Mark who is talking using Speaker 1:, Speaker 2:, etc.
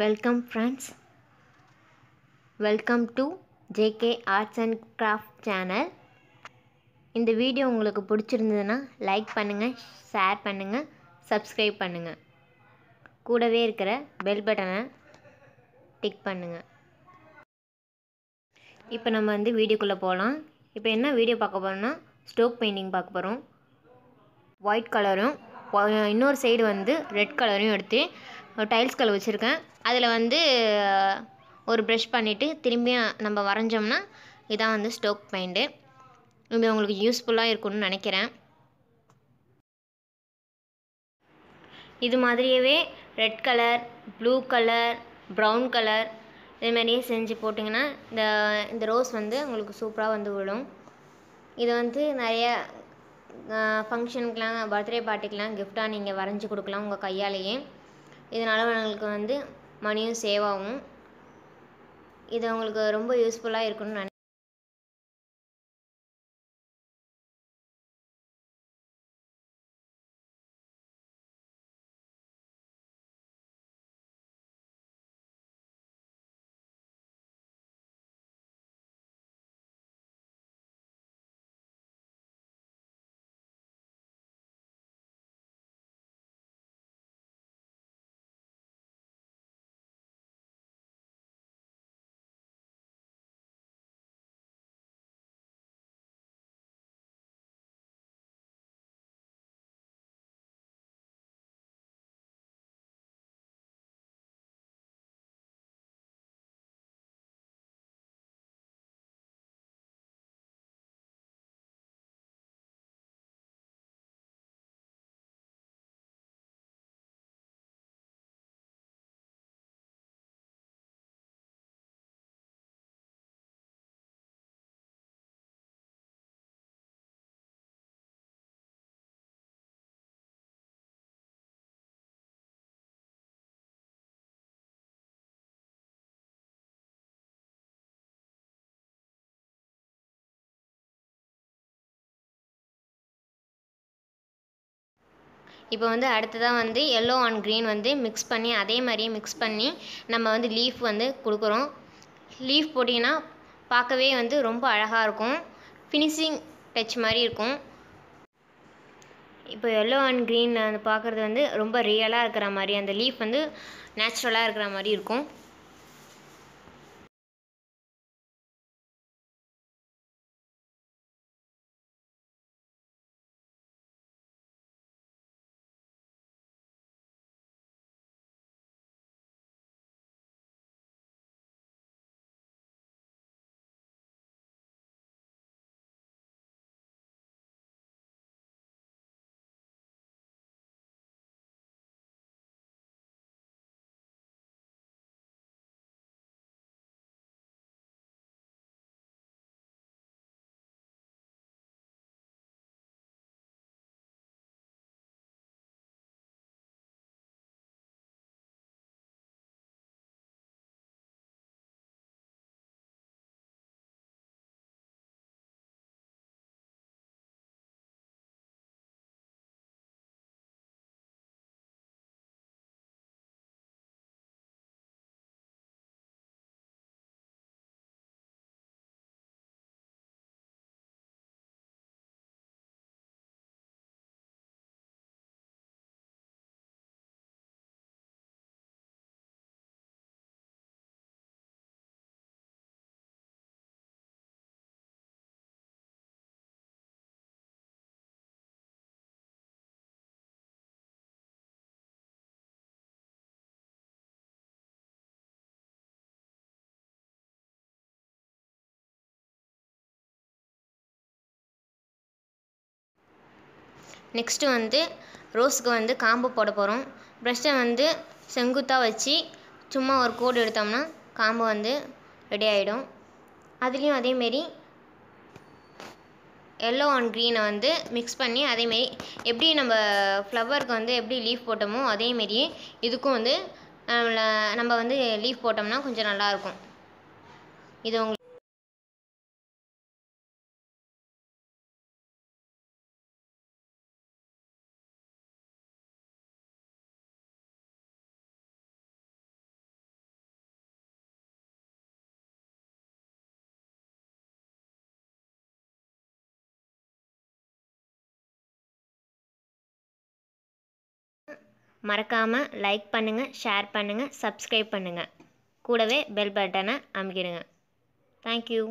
Speaker 1: welcome friends welcome to JK arts and craft channel இந்த video உங்களுக்கு பிடிச்சிருந்ததுன்னா like பண்ணுங்கள் ஷேர் பண்ணுங்கள் சப்ஸ்கிரைப் பண்ணுங்கள் கூடவே இருக்கிற பெல் பட்டனை டிக் பண்ணுங்கள் இப்போ நம்ம வந்து வீடியோக்குள்ளே போகலாம் இப்போ என்ன வீடியோ பார்க்க போகிறோம்னா ஸ்டோக் பெயிண்டிங் பார்க்க போகிறோம் ஒயிட் கலரும் இன்னொரு சைடு வந்து ரெட் கலரையும் எடுத்து ஒரு டைல்ஸ் கல் வச்சுருக்கேன் அதில் வந்து ஒரு ப்ரெஷ் பண்ணிவிட்டு திரும்பியும் நம்ம வரைஞ்சோம்னா இதான் வந்து ஸ்டோக் பெயிண்ட்டு இது உங்களுக்கு யூஸ்ஃபுல்லாக இருக்கும்னு நினைக்கிறேன் இது மாதிரியவே red colour blue colour brown colour இது மாதிரியே செஞ்சு போட்டிங்கன்னா இந்த இந்த ரோஸ் வந்து உங்களுக்கு சூப்பராக வந்து விடும் இது வந்து நிறைய ஃபங்க்ஷனுக்கெலாம் பர்த்டே பார்ட்டிக்கெலாம் கிஃப்டாக நீங்கள் வரைஞ்சி கொடுக்கலாம் உங்கள் கையாலேயே இதனால் அவங்களுக்கு வந்து மணியும் சேவ் ஆகும் இது உங்களுக்கு ரொம்ப யூஸ்ஃபுல்லாக இருக்கும்னு
Speaker 2: நினைக்கிறேன் இப்போ வந்து அடுத்ததாக வந்து எல்லோ அண்ட் க்ரீன் வந்து
Speaker 1: மிக்ஸ் பண்ணி அதே மாதிரியே மிக்ஸ் பண்ணி நம்ம வந்து லீஃப் வந்து கொடுக்குறோம் லீஃப் போட்டிங்கன்னா பார்க்கவே வந்து ரொம்ப அழகாக இருக்கும் ஃபினிஷிங் டச் மாதிரி இருக்கும் இப்போ எல்லோ அண்ட் க்ரீனில் வந்து பார்க்குறது வந்து ரொம்ப ரியலாக இருக்கிற மாதிரி அந்த
Speaker 2: லீஃப் வந்து நேச்சுரலாக இருக்கிற மாதிரி இருக்கும் நெக்ஸ்ட்டு வந்து ரோஸுக்கு வந்து காம்பு போட போகிறோம் ப்ரெஷ்ஷை வந்து
Speaker 1: செங்குத்தாக வச்சு சும்மா ஒரு கோடு எடுத்தோம்னா காம்பு வந்து ரெடி ஆகிடும் அதுலேயும் அதேமாரி எல்லோ அண்ட் க்ரீனை வந்து மிக்ஸ் பண்ணி அதேமாரி எப்படி நம்ம ஃப்ளவருக்கு வந்து எப்படி லீஃப் போட்டோமோ அதேமாரியே
Speaker 2: இதுக்கும் வந்து நம்ம வந்து லீஃப் போட்டோம்னா கொஞ்சம் நல்லாயிருக்கும் இது உங்களுக்கு மறக்காமல் லைக்
Speaker 1: பண்ணுங்கள் ஷேர் பண்ணுங்கள் சப்ஸ்கிரைப் பண்ணுங்கள் கூடவே பெல் பட்டனை அமுக்கிடுங்க
Speaker 2: தேங்க்யூ